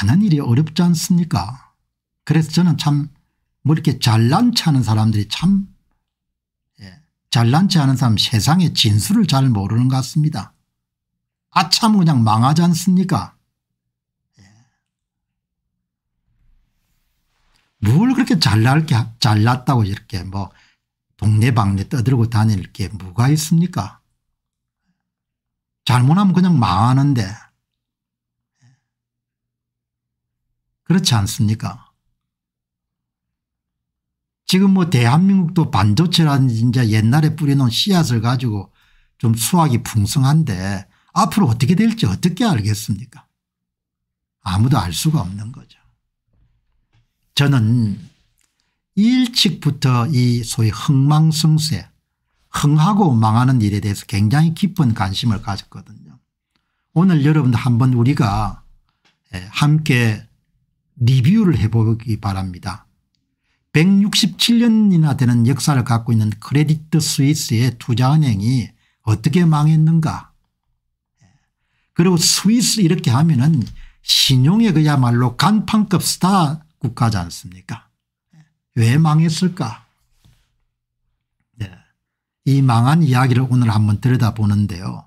하는 일이 어렵지 않습니까 그래서 저는 참뭐 이렇게 잘난 체하는 사람들이 참 예, 잘난 체하는 사람 세상의 진수를 잘 모르는 것 같습니다. 아참 그냥 망하지 않습니까 예. 뭘 그렇게 잘날 게 잘났다고 이렇게 뭐 동네방네 떠들고 다닐 게 뭐가 있습니까 잘못하면 그냥 망하는데 그렇지 않습니까? 지금 뭐 대한민국도 반도체라는 진짜 옛날에 뿌려놓은 씨앗을 가지고 좀 수확이 풍성한데 앞으로 어떻게 될지 어떻게 알겠습니까? 아무도 알 수가 없는 거죠. 저는 일찍부터 이 소위 흥망성쇠 흥하고 망하는 일에 대해서 굉장히 깊은 관심을 가졌거든요. 오늘 여러분들 한번 우리가 예, 함께 리뷰를 해보기 바랍니다. 167년이나 되는 역사를 갖고 있는 크레디트 스위스의 투자은행이 어떻게 망했는가 그리고 스위스 이렇게 하면 은 신용에 그야말로 간판급 스타 국가지 않습니까 왜 망했을까 네. 이 망한 이야기를 오늘 한번 들여다보는데요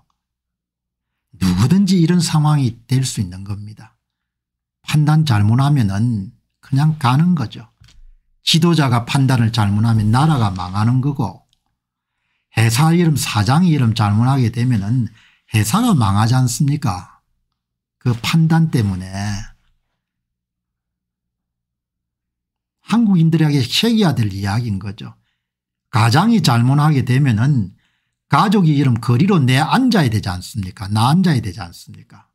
누구든지 이런 상황이 될 수 있는 겁니다. 판단 잘못하면 은 그냥 가는 거죠. 지도자가 판단을 잘못하면 나라가 망하는 거고 회사 이름 사장 이름 잘못하게 되면 은 회사가 망하지 않습니까 그 판단 때문에 한국인들에게 새겨야 될 이야기인 거죠. 가장이 잘못하게 되면 은 가족이 이름 거리로 내 앉아야 되지 않습니까 나 앉아야 되지 않습니까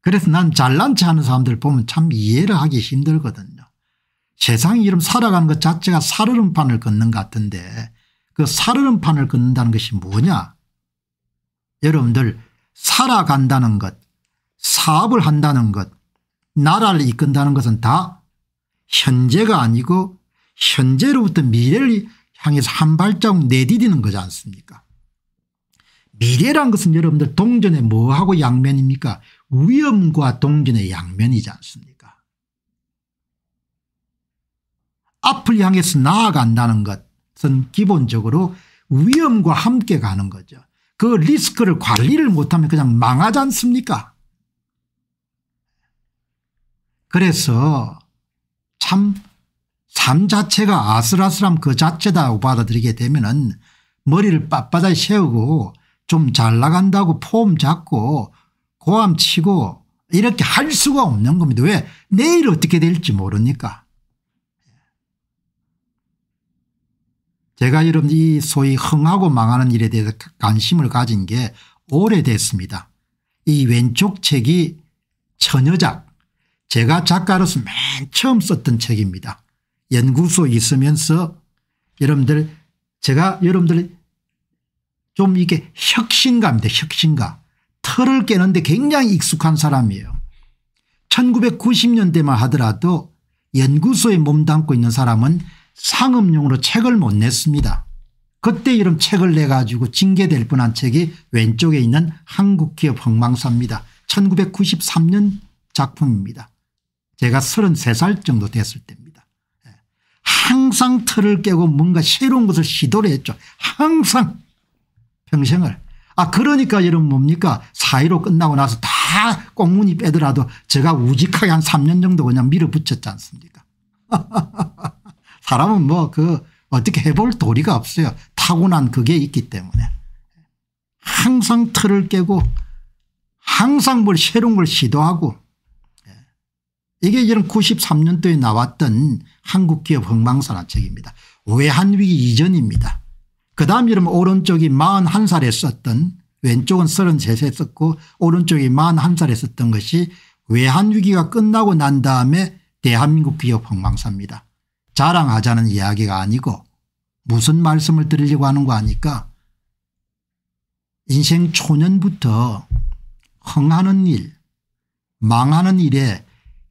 그래서 난 잘난 체 하는 사람들 보면 참 이해를 하기 힘들거든요. 세상 이름 살아가는 것 자체가 살얼음판을 걷는 것 같은데 그 살얼음판을 걷는다는 것이 뭐냐. 여러분들 살아간다는 것 사업을 한다는 것 나라를 이끈다는 것은 다 현재가 아니고 현재로부터 미래를 향해서 한발자 내디디는 거지 않습니까 미래란 것은 여러분들 동전에 뭐하고 양면입니까 위험과 동전의 양면이지 않습니까 앞을 향해서 나아간다는 것은 기본적으로 위험과 함께 가는 거죠. 그 리스크를 관리를 못하면 그냥 망하지 않습니까 그래서 참삶 자체가 아슬아슬함 그 자체다고 받아들이게 되면 은 머리를 빳빳하게 세우고 좀 잘 나간다고 폼 잡고 고함치고 이렇게 할 수가 없는 겁니다. 왜? 내일 어떻게 될지 모르니까. 제가 여러분 이 소위 흥하고 망하는 일에 대해서 관심을 가진 게 오래됐습니다. 이 왼쪽 책이 처녀작 제가 작가로서 맨 처음 썼던 책입니다. 연구소 있으면서 여러분들 제가 여러분들 좀 이게 혁신감입니다. 혁신감. 틀을 깨는데 굉장히 익숙한 사람이에요. 1990년대만 하더라도 연구소에 몸담고 있는 사람은 상업용으로 책을 못 냈습니다. 그때 이름 책을 내가지고 징계될 뻔한 책이 왼쪽에 있는 한국기업 흥망사입니다. 1993년 작품입니다. 제가 33살 정도 됐을 때입니다. 예. 항상 틀을 깨고 뭔가 새로운 것을 시도를 했죠. 항상 평생을. 아 그러니까 여러분 뭡니까 사이로 끝나고 나서 다 꽁무니 빼더라도 제가 우직하게 한 3년 정도 그냥 밀어붙였지 않습니까 사람은 뭐 그 어떻게 해볼 도리가 없어요 타고난 그게 있기 때문에 항상 틀을 깨고 항상 뭘 새로운 걸 시도하고 예. 이게 이런 93년도에 나왔던 한국기업 흥망산화책입니다. 외환위기 이전입니다. 그 다음 이름 오른쪽이 41살에 썼던 왼쪽은 33세 썼고 오른쪽이 41살에 썼던 것이 외환위기가 끝나고 난 다음에 대한민국 기업 황망사입니다. 자랑하자는 이야기가 아니고 무슨 말씀을 드리려고 하는 거 아니까 인생 초년부터 흥하는 일 망하는 일에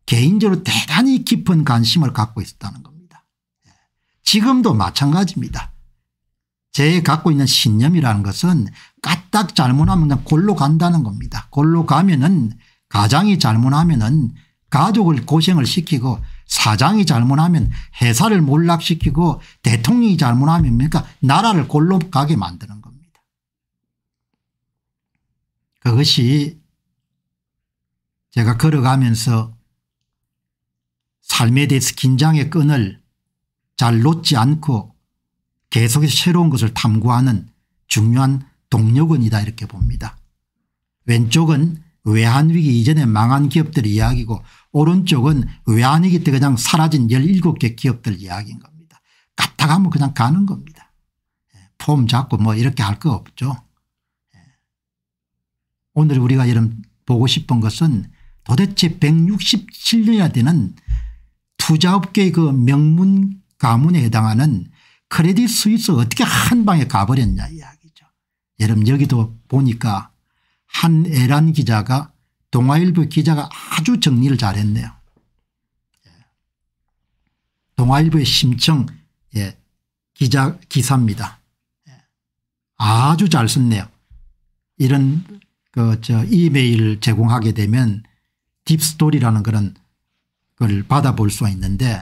개인적으로 대단히 깊은 관심을 갖고 있었다는 겁니다. 예. 지금도 마찬가지입니다. 제 갖고 있는 신념이라는 것은 까딱 잘못하면 그냥 골로 간다는 겁니다. 골로 가면은 가장이 잘못하면은 가족을 고생을 시키고 사장이 잘못하면 회사를 몰락시키고 대통령이 잘못하면 그러니까 나라를 골로 가게 만드는 겁니다. 그것이 제가 걸어가면서 삶에 대해서 긴장의 끈을 잘 놓지 않고 계속해서 새로운 것을 탐구하는 중요한 동력원이다 이렇게 봅니다. 왼쪽은 외환위기 이전에 망한 기업들의 이야기고 오른쪽은 외환위기 때 그냥 사라진 17개 기업들 이야기인 겁니다. 갔다 가면 그냥 가는 겁니다. 예, 폼 잡고 뭐 이렇게 할 거 없죠. 예. 오늘 우리가 여러 보고 싶은 것은 도대체 167년이나 되는 투자업계의 그 명문 가문에 해당하는 크레딧 스위스 어떻게 한 방에 가버렸냐 이야기죠. 여러분 여기도 보니까 한 애란 기자가 동아일보 기자가 아주 정리를 잘했네요. 예. 동아일보의 심청 예, 기자 기사입니다. 예. 아주 잘 썼네요. 이런 그저 이메일 제공하게 되면 딥스토리라는 그런 걸 받아볼 수 있는데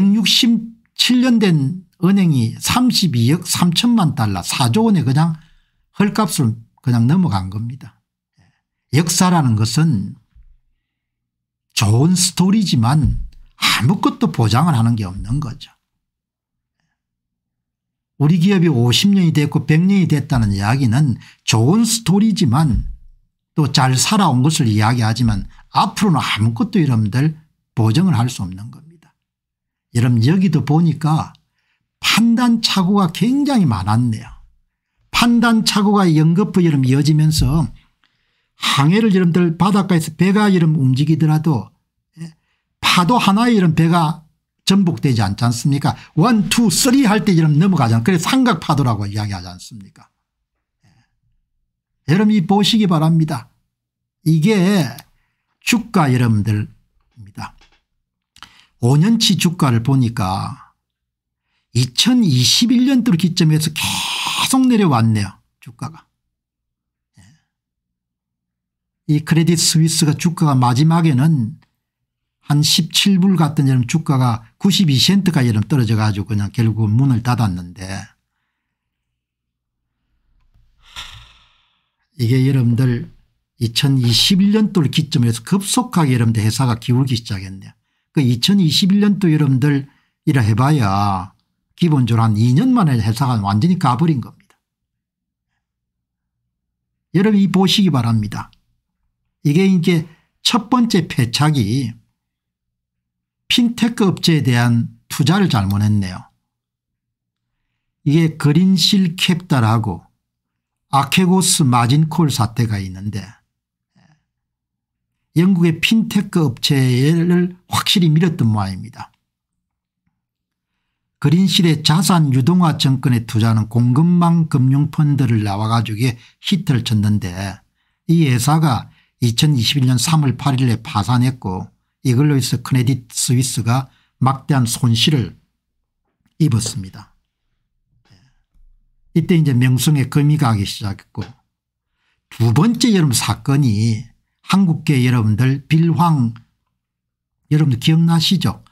167년 된 은행이 32억 3천만 달러 4조 원에 그냥 헐값을 그냥 넘어간 겁니다. 예. 역사라는 것은 좋은 스토리지만 아무것도 보장을 하는 게 없는 거죠. 우리 기업이 50년이 됐고 100년이 됐다는 이야기는 좋은 스토리지만 또 잘 살아온 것을 이야기하지만 앞으로는 아무것도 여러분들 보정을 할 수 없는 겁니다. 여러분 여기도 보니까 판단착오가 굉장히 많았네요. 판단착오가 연거푸 여름 이어지면서 항해를 여러분들 바닷가에서 배가 여름 움직이더라도 예, 파도 하나에 이런 배가 전복되지 않지 않습니까 원, 투, 쓰리 할 때 이런 넘어가잖아요. 그래서 삼각파도라고 이야기하지 않습니까 예. 여러분이 보시기 바랍니다. 이게 주가 여러분들 5년치 주가를 보니까 2021년도를 기점에서 계속 내려왔네요. 주가가. 예. 이 크레딧 스위스가 주가가 마지막에는 한 17불 같은 여름 주가가 92센트가 여름 떨어져 가지고 그냥 결국 문을 닫았는데 이게 여러분들 2021년도를 기점에서 급속하게 여러분들 회사가 기울기 시작했네요. 그 2021년도 여러분들 이라 해봐야 기본적으로 한 2년 만에 회사가 완전히 가버린 겁니다. 여러분 이 보시기 바랍니다. 이게 이제 첫 번째 패착이 핀테크 업체에 대한 투자를 잘못했네요. 이게 그린실 캡달하고 아케고스 마진콜 사태가 있는데 영국의 핀테크 업체를 확실히 밀었던 모양입니다. 그린실의 자산 유동화 정권에 투자하는 공급망 금융펀드를 나와가지고 히트를 쳤는데 이 회사가 2021년 3월 8일에 파산했고 이걸로 해서 크레딧 스위스가 막대한 손실을 입었습니다. 예. 이때 이제 명성의 금이 가기 시작했고 두 번째 여름 사건이 한국계 여러분들 빌황 여러분들 기억나시죠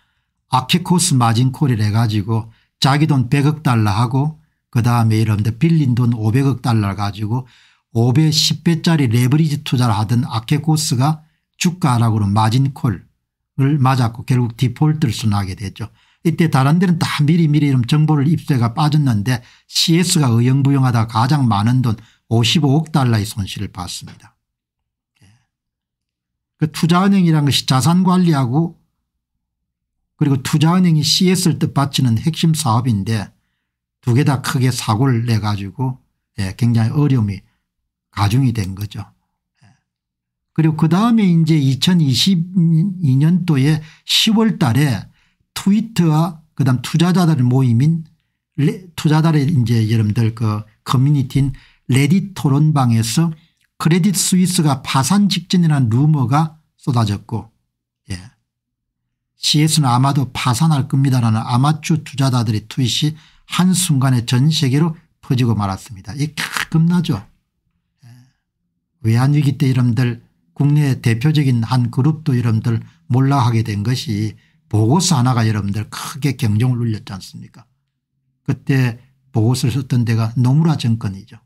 아케코스 마진콜이라 해가지고 자기 돈 100억 달러 하고 그다음에 여러분들 빌린 돈 500억 달러 가지고 5배 10배짜리 레버리지 투자를 하던 아케코스가 주가 하락으로 마진콜을 맞았고 결국 디폴트를 순하게 됐죠. 이때 다른 데는 다 미리미리 이런 정보를 입수해가 빠졌는데 cs가 의영부영하다 가장 많은 돈 55억 달러의 손실을 봤습니다. 그 투자은행이라는 것이 자산관리하고 그리고 투자은행이 CS를 뜻받치는 핵심 사업인데 두 개 다 크게 사고를 내 가지고 예, 굉장히 어려움이 가중이 된 거죠. 예. 그리고 그다음에 이제 2022년도에 10월 달에 트위터와 그다음 투자자들 모임인 투자자들 이제 여러분들 그 커뮤니티인 레딧 토론방에서 크레딧 스위스가 파산 직전이라는 루머가 쏟아졌고 예. CS는 아마도 파산할 겁니다라는 아마추어 투자자들의 트윗이 한순간에 전 세계로 퍼지고 말았습니다. 이 겁나죠. 예. 외환위기 때 이름들 국내 대표적인 한 그룹도 이름들 몰락하게 된 것이 보고서 하나가 여러분들 크게 경종을 울렸지 않습니까 그때 보고서를 썼던 데가 노무라 정권이죠.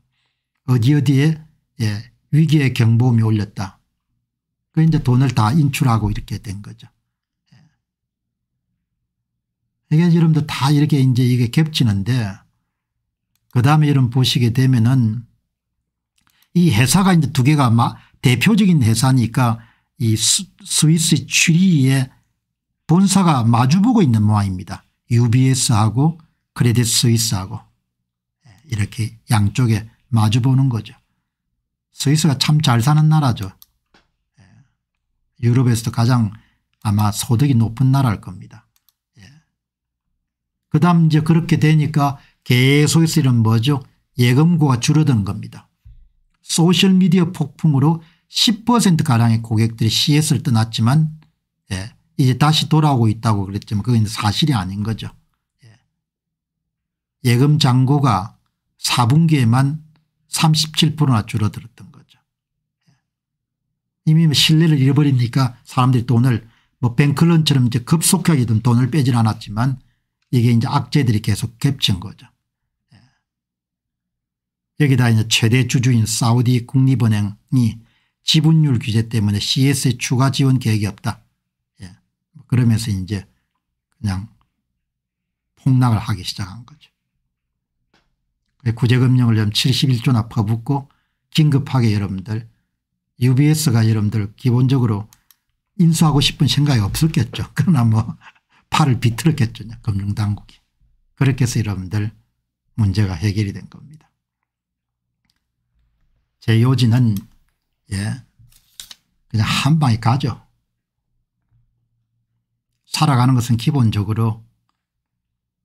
어디 어디에 예, 위기의 경보음이 울렸다. 그 이제 돈을 다 인출하고 이렇게 된 거죠. 이게 예. 여러분들 다 이렇게 이제 이게 겹치는데 그 다음에 여러분 보시게 되면은 이 회사가 이제 두 개가 마, 대표적인 회사니까 이 스위스 취리의 본사가 마주보고 있는 모양입니다. UBS하고 크레딧 스위스하고 예, 이렇게 양쪽에 마주보는 거죠. 스위스가 참 잘 사는 나라죠. 예. 유럽에서도 가장 아마 소득이 높은 나라일 겁니다. 예. 그 다음 이제 그렇게 되니까 계속해서 이런 뭐죠 예금고가 줄어든 겁니다. 소셜미디어 폭풍으로 10%가량의 고객들이 CS를 떠났지만 예. 이제 다시 돌아오고 있다고 그랬지만 그건 사실이 아닌 거죠. 예. 예금 잔고가 4분기에만 37%나 줄어들었던 거죠. 이미 뭐 신뢰를 잃어버리니까 사람들이 돈을 뭐 뱅클런처럼 이제 급속하게 든 돈을 빼진 않았지만 이게 이제 악재들이 계속 겹친 거죠. 예. 여기다 이제 최대 주주인 사우디 국립은행이 지분율 규제 때문에 CS의 추가 지원 계획이 없다. 예. 그러면서 이제 그냥 폭락을 하기 시작한 거죠. 구제금융을 좀 71조나 퍼붓고 긴급하게 여러분들 UBS가 여러분들 기본적으로 인수하고 싶은 생각이 없었겠죠. 그러나 뭐 팔을 비틀었겠죠. 금융당국이. 그렇게 해서 여러분들 문제가 해결이 된 겁니다. 제 요지는 예 그냥 한 방에 가죠. 살아가는 것은 기본적으로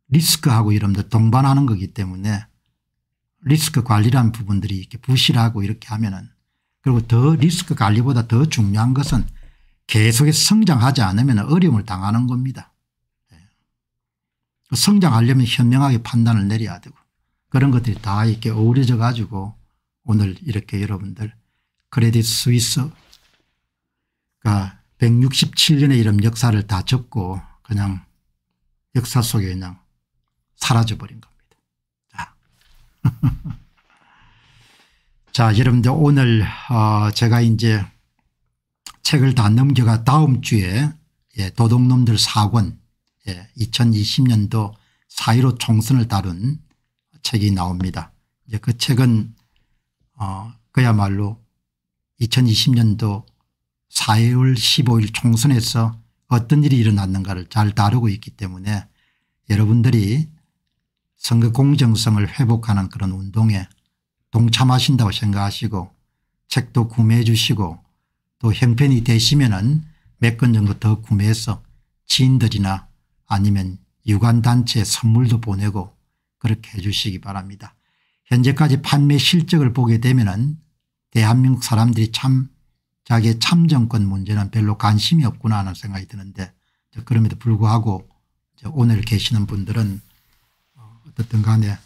리스크하고 여러분들 동반하는 거기 때문에 리스크 관리라는 부분들이 이렇게 부실하고 이렇게 하면은 그리고 더 리스크 관리보다 더 중요한 것은 계속해서 성장하지 않으면 어려움을 당하는 겁니다. 예. 그 성장하려면 현명하게 판단을 내려야 되고 그런 것들이 다 이렇게 어우러져 가지고 오늘 이렇게 여러분들 크레딧 스위스가 167년의 이런 역사를 다 접고 그냥 역사 속에 그냥 사라져버린 거. 자, 여러분들 오늘 어, 제가 이제 책을 다 넘겨가 다음 주에 예, 도둑놈들 사권 2020년도 예, 4.15 총선을 다룬 책이 나옵니다. 그 책은 어, 그야말로 2020년도 4월 15일 총선에서 어떤 일이 일어났는가를 잘 다루고 있기 때문에 여러분들이 선거 공정성을 회복하는 그런 운동에 동참하신다고 생각하시고 책도 구매해 주시고 또 형편이 되시면은 몇 건 정도 더 구매해서 지인들이나 아니면 유관단체에 선물도 보내고 그렇게 해 주시기 바랍니다. 현재까지 판매 실적을 보게 되면은 대한민국 사람들이 참 자기의 참정권 문제는 별로 관심이 없구나 하는 생각이 드는데 그럼에도 불구하고 오늘 계시는 분들은 어떻든 간에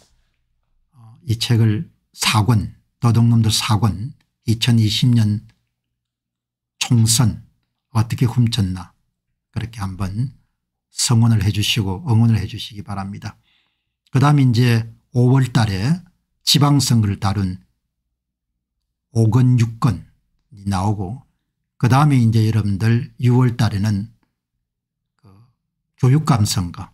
어, 이 책을 사권 도둑놈들 사권 2020년 총선 어떻게 훔쳤나 그렇게 한번 성원을 해 주시고 응원을 해 주시기 바랍니다. 그 다음 이제 5월 달에 지방선거를 다룬 5건 6건이 나오고 그 다음에 이제 여러분들 6월 달에는 그 교육감 선거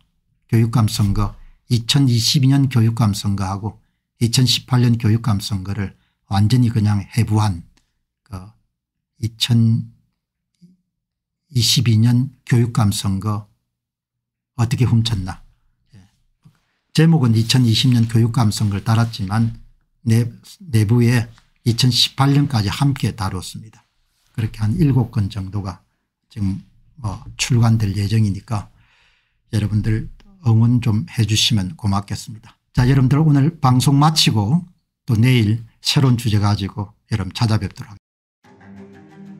교육감 선거 2022년 교육감 선거하고 2018년 교육감 선거를 완전히 그냥 해부한 그 2022년 교육감 선거 어떻게 훔쳤나. 예. 제목은 2020년 교육감 선거를 달았지만 내부에 2018년까지 함께 다뤘습니다. 그렇게 한 7건 정도가 지금 뭐 출간될 예정이니까 여러분들 응원 좀 해 주시면 고맙겠습니다. 자 여러분들 오늘 방송 마치고 또 내일 새로운 주제 가지고 여러분 찾아뵙도록 하겠습니다.